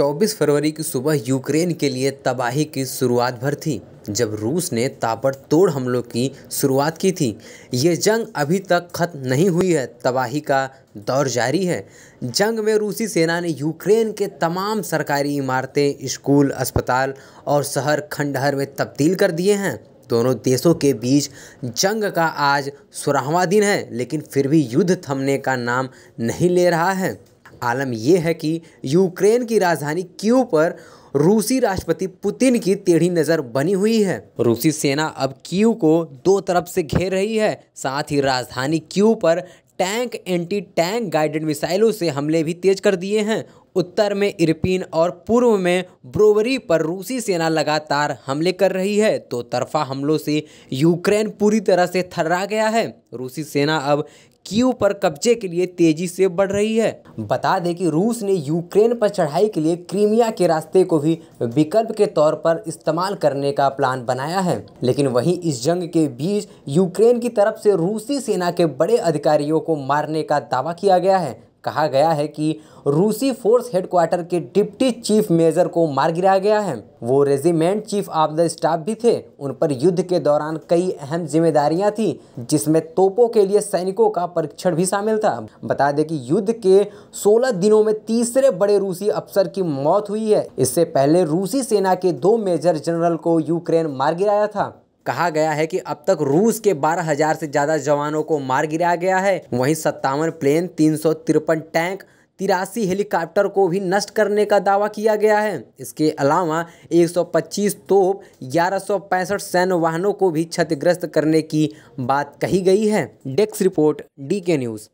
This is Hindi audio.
24 फरवरी की सुबह यूक्रेन के लिए तबाही की शुरुआत भर थी जब रूस ने ताबड़तोड़ हमलों की शुरुआत की थी ये जंग अभी तक खत्म नहीं हुई है तबाही का दौर जारी है जंग में रूसी सेना ने यूक्रेन के तमाम सरकारी इमारतें स्कूल अस्पताल और शहर खंडहर में तब्दील कर दिए हैं दोनों देशों के बीच जंग का आज सोलहवा दिन है लेकिन फिर भी युद्ध थमने का नाम नहीं ले रहा है आलम यह है कि यूक्रेन की राजधानी क्यू पर रूसी राष्ट्रपति पुतिन की टेढ़ी नज़र बनी हुई है रूसी सेना अब क्यू को दो तरफ से घेर रही है साथ ही राजधानी क्यू पर टैंक एंटी टैंक गाइडेड मिसाइलों से हमले भी तेज कर दिए हैं उत्तर में इरपिन और पूर्व में ब्रोवरी पर रूसी सेना लगातार हमले कर रही है तो तरफा हमलों से यूक्रेन पूरी तरह से थर्रा गया है रूसी सेना अब क्यू पर कब्जे के लिए तेजी से बढ़ रही है बता दें कि रूस ने यूक्रेन पर चढ़ाई के लिए क्रीमिया के रास्ते को भी विकल्प के तौर पर इस्तेमाल करने का प्लान बनाया है लेकिन वहीं इस जंग के बीच यूक्रेन की तरफ से रूसी सेना के बड़े अधिकारियों को मारने का दावा किया गया है कहा गया है कि रूसी फोर्स हेडक्वार्टर के डिप्टी चीफ मेजर को मार गिराया गया है वो regiment chief of the staff भी थे उन पर युद्ध के दौरान कई अहम जिम्मेदारियां थी जिसमें तोपों के लिए सैनिकों का परीक्षण भी शामिल था बता दें कि युद्ध के 16 दिनों में तीसरे बड़े रूसी अफसर की मौत हुई है इससे पहले रूसी सेना के दो मेजर जनरल को यूक्रेन मार गिराया था कहा गया है कि अब तक रूस के 12,000 से ज़्यादा जवानों को मार गिराया गया है वहीं सत्तावन प्लेन तीन टैंक तिरासी हेलीकॉप्टर को भी नष्ट करने का दावा किया गया है इसके अलावा 125 तोप ग्यारह सैन्य वाहनों को भी क्षतिग्रस्त करने की बात कही गई है desk report D K news